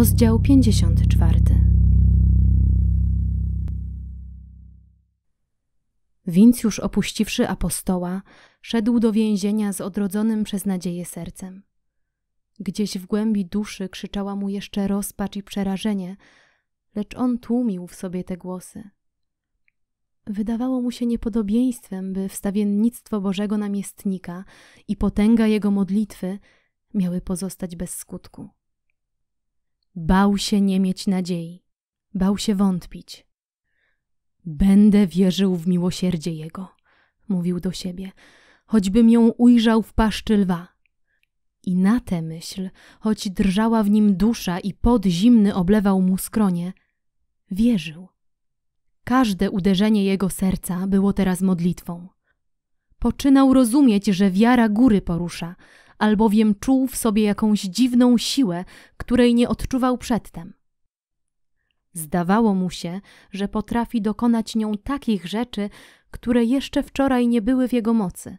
Rozdział 54 już opuściwszy apostoła, szedł do więzienia z odrodzonym przez nadzieję sercem. Gdzieś w głębi duszy krzyczała mu jeszcze rozpacz i przerażenie, lecz on tłumił w sobie te głosy. Wydawało mu się niepodobieństwem, by wstawiennictwo Bożego namiestnika i potęga jego modlitwy miały pozostać bez skutku. Bał się nie mieć nadziei, bał się wątpić. Będę wierzył w miłosierdzie Jego, mówił do siebie, choćbym ją ujrzał w paszczy lwa. I na tę myśl, choć drżała w nim dusza i pod zimny oblewał mu skronie, wierzył. Każde uderzenie jego serca było teraz modlitwą. Poczynał rozumieć, że wiara góry porusza, albowiem czuł w sobie jakąś dziwną siłę, której nie odczuwał przedtem. Zdawało mu się, że potrafi dokonać nią takich rzeczy, które jeszcze wczoraj nie były w jego mocy.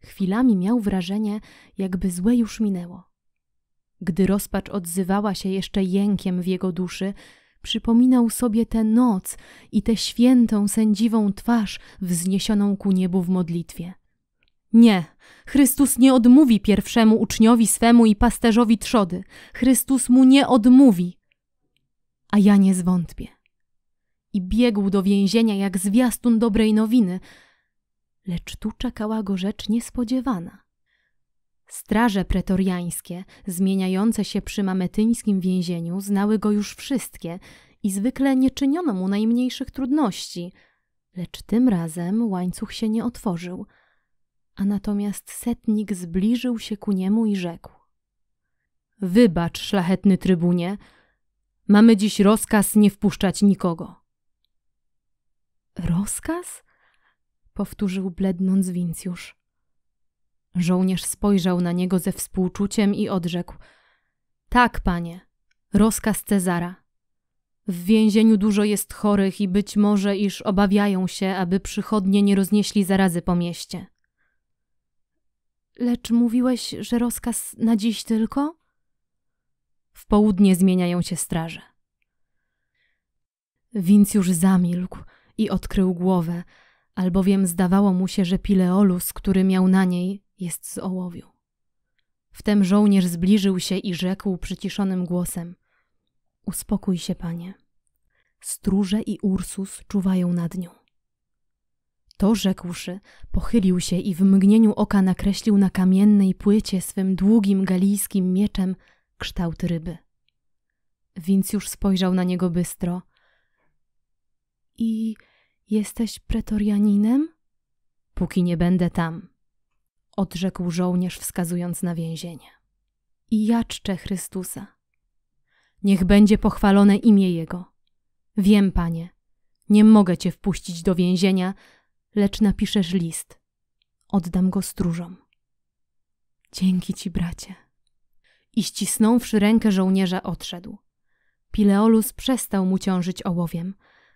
Chwilami miał wrażenie, jakby złe już minęło. Gdy rozpacz odzywała się jeszcze jękiem w jego duszy, przypominał sobie tę noc i tę świętą, sędziwą twarz wzniesioną ku niebu w modlitwie. Nie, Chrystus nie odmówi pierwszemu uczniowi swemu i pasterzowi trzody. Chrystus mu nie odmówi. A ja nie zwątpię. I biegł do więzienia jak zwiastun dobrej nowiny, lecz tu czekała go rzecz niespodziewana. Straże pretoriańskie, zmieniające się przy mametyńskim więzieniu, znały go już wszystkie i zwykle nie czyniono mu najmniejszych trudności. Lecz tym razem łańcuch się nie otworzył – a natomiast setnik zbliżył się ku niemu i rzekł: Wybacz, szlachetny trybunie, mamy dziś rozkaz nie wpuszczać nikogo. Rozkaz? powtórzył blednąc Wincjusz. Żołnierz spojrzał na niego ze współczuciem i odrzekł: Tak, panie, rozkaz Cezara. W więzieniu dużo jest chorych i być może iż obawiają się, aby przychodnie nie roznieśli zarazy po mieście. Lecz mówiłeś, że rozkaz na dziś tylko? W południe zmieniają się straże. Więc już zamilkł i odkrył głowę, albowiem zdawało mu się, że pileolus, który miał na niej, jest z ołowiu. Wtem żołnierz zbliżył się i rzekł przyciszonym głosem: Uspokój się, panie. Stróże i Ursus czuwają nad nią. To rzekłszy, pochylił się i w mgnieniu oka nakreślił na kamiennej płycie swym długim galijskim mieczem kształt ryby. Więc już spojrzał na niego bystro. I jesteś pretorianinem? Póki nie będę tam, odrzekł żołnierz wskazując na więzienie. I ja czczę Chrystusa. Niech będzie pochwalone imię Jego. Wiem, Panie, nie mogę Cię wpuścić do więzienia, lecz napiszesz list. Oddam go stróżom. Dzięki ci, bracie. I ścisnąwszy rękę żołnierza odszedł. Pileolus przestał mu ciążyć ołowiem.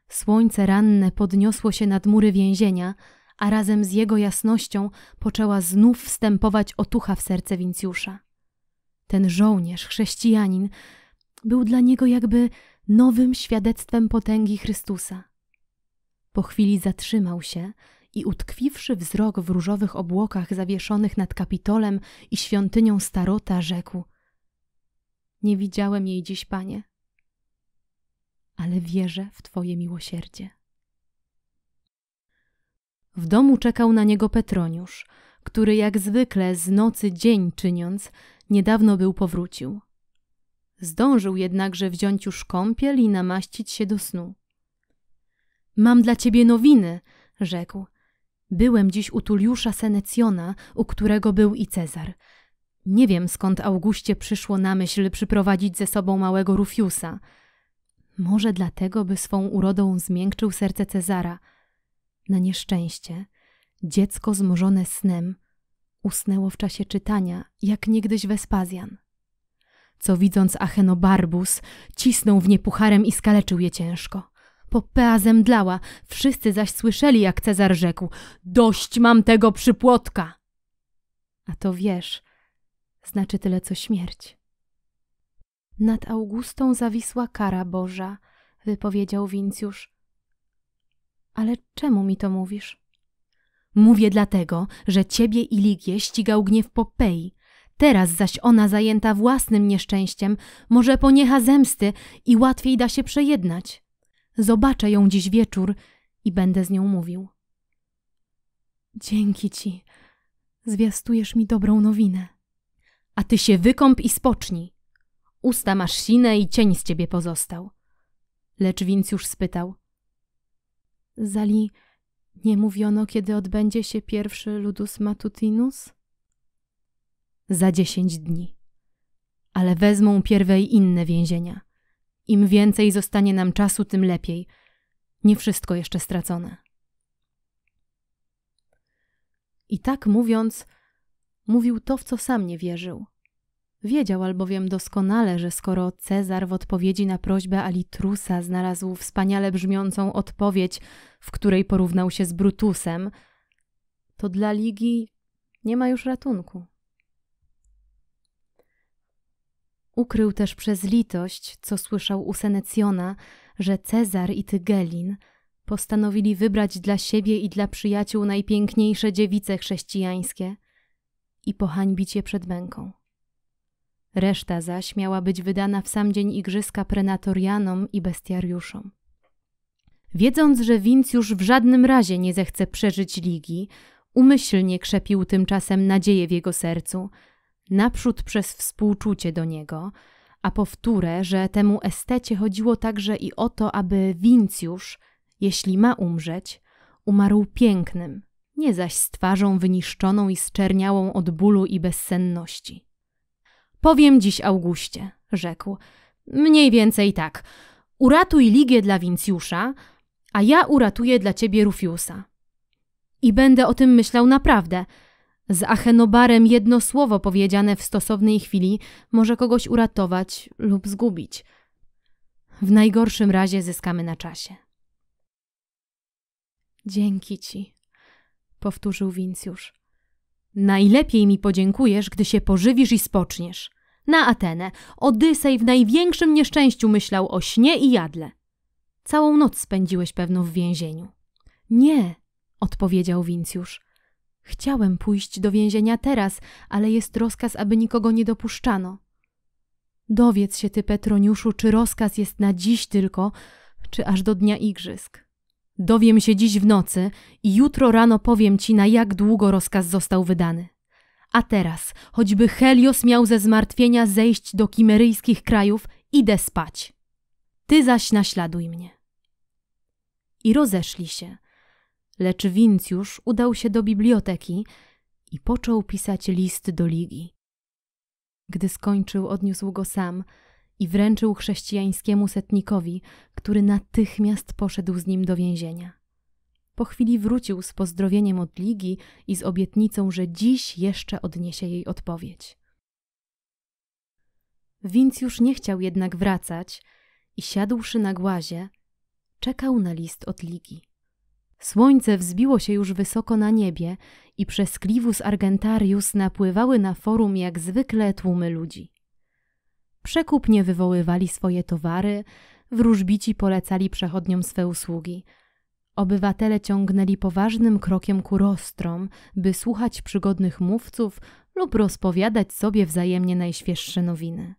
Słońce ranne podniosło się nad mury więzienia, a razem z jego jasnością poczęła znów wstępować otucha w serce Wincjusza. Ten żołnierz, chrześcijanin, był dla niego jakby nowym świadectwem potęgi Chrystusa. Po chwili zatrzymał się i utkwiwszy wzrok w różowych obłokach zawieszonych nad kapitolem i świątynią starota, rzekł Nie widziałem jej dziś, panie, ale wierzę w twoje miłosierdzie. W domu czekał na niego Petroniusz, który jak zwykle z nocy dzień czyniąc, niedawno był powrócił. Zdążył jednakże wziąć już kąpiel i namaścić się do snu. Mam dla ciebie nowiny, rzekł. Byłem dziś u Tuliusza Senecjona, u którego był i Cezar. Nie wiem, skąd Augustie przyszło na myśl przyprowadzić ze sobą małego Rufiusa. Może dlatego, by swą urodą zmiękczył serce Cezara. Na nieszczęście, dziecko zmorzone snem usnęło w czasie czytania, jak niegdyś Wespazjan. Co widząc Achenobarbus, cisnął w nie pucharem i skaleczył je ciężko. Popea zemdlała, wszyscy zaś słyszeli, jak Cezar rzekł: Dość mam tego przypłotka! A to wiesz, znaczy tyle co śmierć. Nad Augustą zawisła kara Boża, wypowiedział Wincjusz. Ale czemu mi to mówisz? Mówię dlatego, że ciebie i Ligię ścigał gniew Popei. Teraz zaś ona zajęta własnym nieszczęściem może poniecha zemsty i łatwiej da się przejednać. Zobaczę ją dziś wieczór i będę z nią mówił. Dzięki ci. Zwiastujesz mi dobrą nowinę. A ty się wykąp i spocznij. Usta masz sine i cień z ciebie pozostał. Lecz już spytał. Zali, nie mówiono, kiedy odbędzie się pierwszy ludus matutinus? Za dziesięć dni. Ale wezmą pierwej inne więzienia. Im więcej zostanie nam czasu, tym lepiej. Nie wszystko jeszcze stracone. I tak mówiąc, mówił to, w co sam nie wierzył. Wiedział albowiem doskonale, że skoro Cezar w odpowiedzi na prośbę Alitrusa znalazł wspaniale brzmiącą odpowiedź, w której porównał się z Brutusem, to dla Ligi nie ma już ratunku. Ukrył też przez litość, co słyszał u Senecjona, że Cezar i Tygelin postanowili wybrać dla siebie i dla przyjaciół najpiękniejsze dziewice chrześcijańskie i pohańbić je przed męką. Reszta zaś miała być wydana w sam dzień igrzyska prenatorianom i bestiariuszom. Wiedząc, że Wincjusz w żadnym razie nie zechce przeżyć ligi, umyślnie krzepił tymczasem nadzieję w jego sercu – naprzód przez współczucie do niego, a powtórę, że temu estecie chodziło także i o to, aby Wincjusz, jeśli ma umrzeć, umarł pięknym, nie zaś z twarzą wyniszczoną i zczerniałą od bólu i bezsenności. Powiem dziś Augustie, rzekł, mniej więcej tak. Uratuj Ligię dla Wincjusza, a ja uratuję dla ciebie Rufiusa. I będę o tym myślał naprawdę – z Achenobarem jedno słowo powiedziane w stosownej chwili może kogoś uratować lub zgubić. W najgorszym razie zyskamy na czasie. Dzięki ci, powtórzył Wincjusz. Najlepiej mi podziękujesz, gdy się pożywisz i spoczniesz. Na Atenę, Odysej w największym nieszczęściu myślał o śnie i jadle. Całą noc spędziłeś pewno w więzieniu. Nie, odpowiedział Wincjusz. Chciałem pójść do więzienia teraz, ale jest rozkaz, aby nikogo nie dopuszczano. Dowiedz się ty, Petroniuszu, czy rozkaz jest na dziś tylko, czy aż do dnia igrzysk. Dowiem się dziś w nocy i jutro rano powiem ci, na jak długo rozkaz został wydany. A teraz, choćby Helios miał ze zmartwienia zejść do kimeryjskich krajów, idę spać. Ty zaś naśladuj mnie. I rozeszli się lecz Wincjusz udał się do biblioteki i począł pisać list do Ligi. Gdy skończył, odniósł go sam i wręczył chrześcijańskiemu setnikowi, który natychmiast poszedł z nim do więzienia. Po chwili wrócił z pozdrowieniem od Ligi i z obietnicą, że dziś jeszcze odniesie jej odpowiedź. Wincjusz nie chciał jednak wracać i siadłszy na głazie, czekał na list od Ligi. Słońce wzbiło się już wysoko na niebie i przez Clivus Argentarius napływały na forum jak zwykle tłumy ludzi. Przekupnie wywoływali swoje towary, wróżbici polecali przechodniom swe usługi. Obywatele ciągnęli poważnym krokiem ku rostrom, by słuchać przygodnych mówców lub rozpowiadać sobie wzajemnie najświeższe nowiny.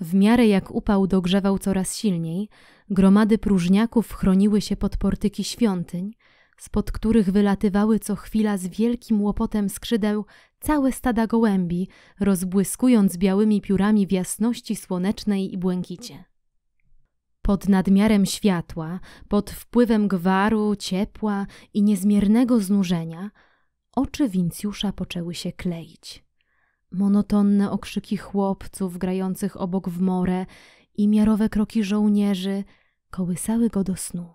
W miarę jak upał dogrzewał coraz silniej, gromady próżniaków chroniły się pod portyki świątyń, spod których wylatywały co chwila z wielkim łopotem skrzydeł całe stada gołębi, rozbłyskując białymi piórami w jasności słonecznej i błękicie. Pod nadmiarem światła, pod wpływem gwaru, ciepła i niezmiernego znużenia, oczy Wincjusza poczęły się kleić monotonne okrzyki chłopców grających obok w morę i miarowe kroki żołnierzy kołysały go do snu.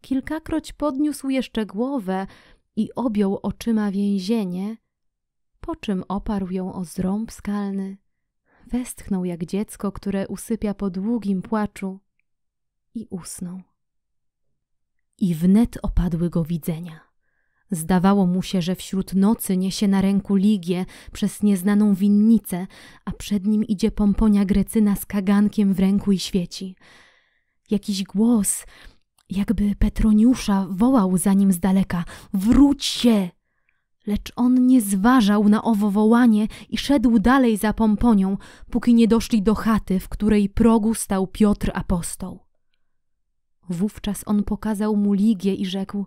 Kilkakroć podniósł jeszcze głowę i objął oczyma więzienie, po czym oparł ją o zrąb skalny, westchnął jak dziecko, które usypia po długim płaczu i usnął. I wnet opadły go widzenia. Zdawało mu się, że wśród nocy niesie na ręku Ligię przez nieznaną winnicę, a przed nim idzie pomponia Grecyna z kagankiem w ręku i świeci. Jakiś głos, jakby Petroniusza, wołał za nim z daleka – wróć się! Lecz on nie zważał na owo wołanie i szedł dalej za pomponią, póki nie doszli do chaty, w której progu stał Piotr apostoł. Wówczas on pokazał mu Ligię i rzekł –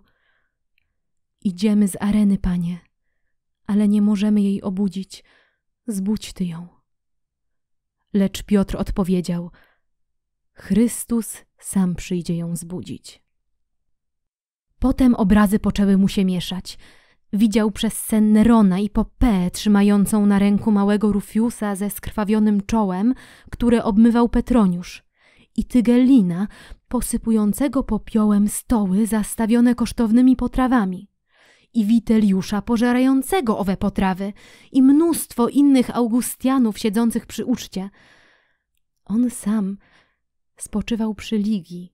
Idziemy z areny, panie, ale nie możemy jej obudzić. Zbudź ty ją. Lecz Piotr odpowiedział: Chrystus sam przyjdzie ją zbudzić. Potem obrazy poczęły mu się mieszać. Widział przez sen Nerona i Popę trzymającą na ręku małego Rufiusa ze skrwawionym czołem, które obmywał Petroniusz, i Tygellina posypującego popiołem stoły zastawione kosztownymi potrawami i Witeliusza pożerającego owe potrawy i mnóstwo innych Augustianów siedzących przy uczcie. On sam spoczywał przy ligi,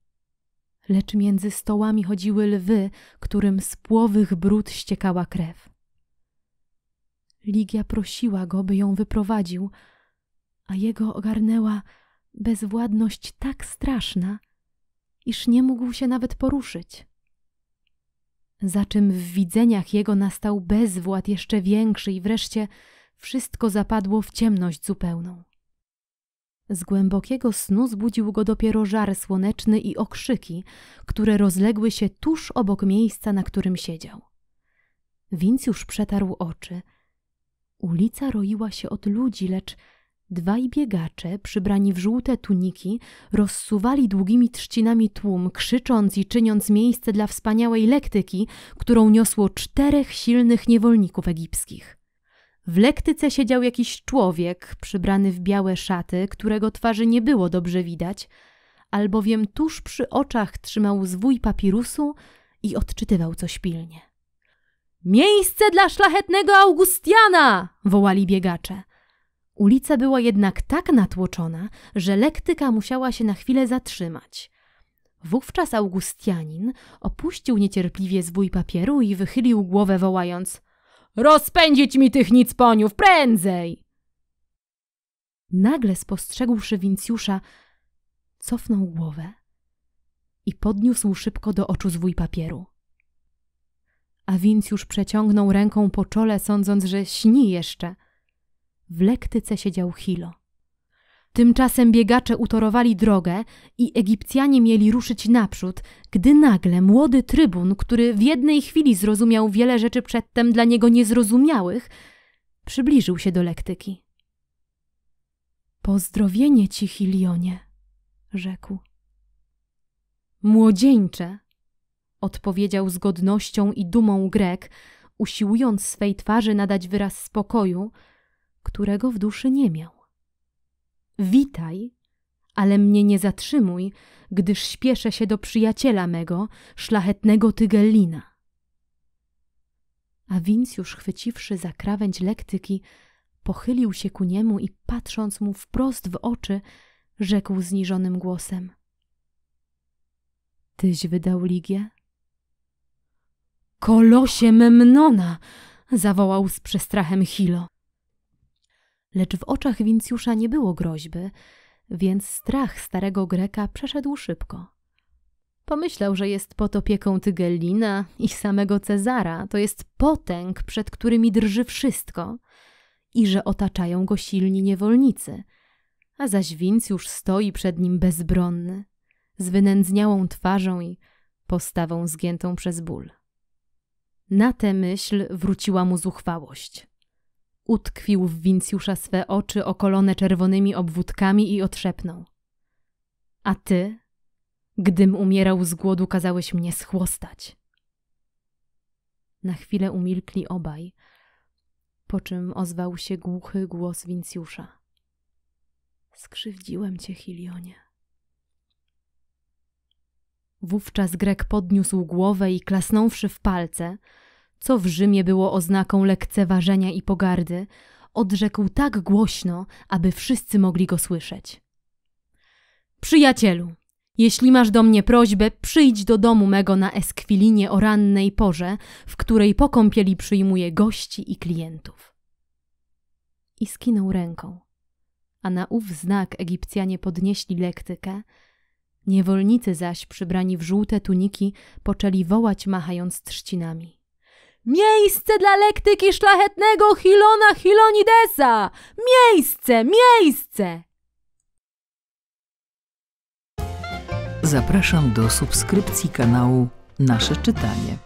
lecz między stołami chodziły lwy, którym z płowych brud ściekała krew. Ligia prosiła go, by ją wyprowadził, a jego ogarnęła bezwładność tak straszna, iż nie mógł się nawet poruszyć za czym w widzeniach jego nastał bezwład jeszcze większy i wreszcie wszystko zapadło w ciemność zupełną. Z głębokiego snu zbudził go dopiero żar słoneczny i okrzyki, które rozległy się tuż obok miejsca, na którym siedział. Więc już przetarł oczy. Ulica roiła się od ludzi, lecz Dwaj biegacze, przybrani w żółte tuniki, rozsuwali długimi trzcinami tłum, krzycząc i czyniąc miejsce dla wspaniałej lektyki, którą niosło czterech silnych niewolników egipskich. W lektyce siedział jakiś człowiek, przybrany w białe szaty, którego twarzy nie było dobrze widać, albowiem tuż przy oczach trzymał zwój papirusu i odczytywał coś pilnie. Miejsce dla szlachetnego Augustiana! wołali biegacze – Ulica była jednak tak natłoczona, że lektyka musiała się na chwilę zatrzymać. Wówczas Augustianin opuścił niecierpliwie zwój papieru i wychylił głowę, wołając: Rozpędzić mi tych nicponiów, prędzej! Nagle spostrzegłszy Wincjusza, cofnął głowę i podniósł szybko do oczu zwój papieru. A Wincjusz przeciągnął ręką po czole, sądząc, że śni jeszcze – w lektyce siedział Hilo. Tymczasem biegacze utorowali drogę i Egipcjanie mieli ruszyć naprzód, gdy nagle młody trybun, który w jednej chwili zrozumiał wiele rzeczy przedtem dla niego niezrozumiałych, przybliżył się do lektyki. Pozdrowienie ci, Hilionie, rzekł. Młodzieńcze, odpowiedział z godnością i dumą Grek, usiłując swej twarzy nadać wyraz spokoju – którego w duszy nie miał. Witaj, ale mnie nie zatrzymuj, gdyż śpieszę się do przyjaciela mego, szlachetnego Tygellina. A już chwyciwszy za krawędź lektyki, pochylił się ku niemu i patrząc mu wprost w oczy, rzekł zniżonym głosem. Tyś wydał Ligię? Kolosie Memnona! zawołał z przestrachem Hilo. Lecz w oczach Wincjusza nie było groźby, więc strach starego Greka przeszedł szybko. Pomyślał, że jest pod opieką Tygellina i samego Cezara, to jest potęg, przed którymi drży wszystko, i że otaczają go silni niewolnicy, a zaś Wincjusz stoi przed nim bezbronny, z wynędzniałą twarzą i postawą zgiętą przez ból. Na tę myśl wróciła mu zuchwałość utkwił w Wincjusza swe oczy okolone czerwonymi obwódkami i otrzepnął. A ty, gdym umierał z głodu, kazałeś mnie schłostać. Na chwilę umilkli obaj, po czym ozwał się głuchy głos Wincjusza. Skrzywdziłem cię, Hilionie. Wówczas Grek podniósł głowę i klasnąwszy w palce, co w Rzymie było oznaką lekceważenia i pogardy, odrzekł tak głośno, aby wszyscy mogli go słyszeć. Przyjacielu, jeśli masz do mnie prośbę, przyjdź do domu mego na Eskwilinie o rannej porze, w której po kąpieli przyjmuję gości i klientów. I skinął ręką, a na ów znak Egipcjanie podnieśli lektykę, niewolnicy zaś przybrani w żółte tuniki poczęli wołać machając trzcinami. Miejsce dla lektyki szlachetnego Hilona Hilonidesa! Miejsce, miejsce! Zapraszam do subskrypcji kanału Nasze Czytanie.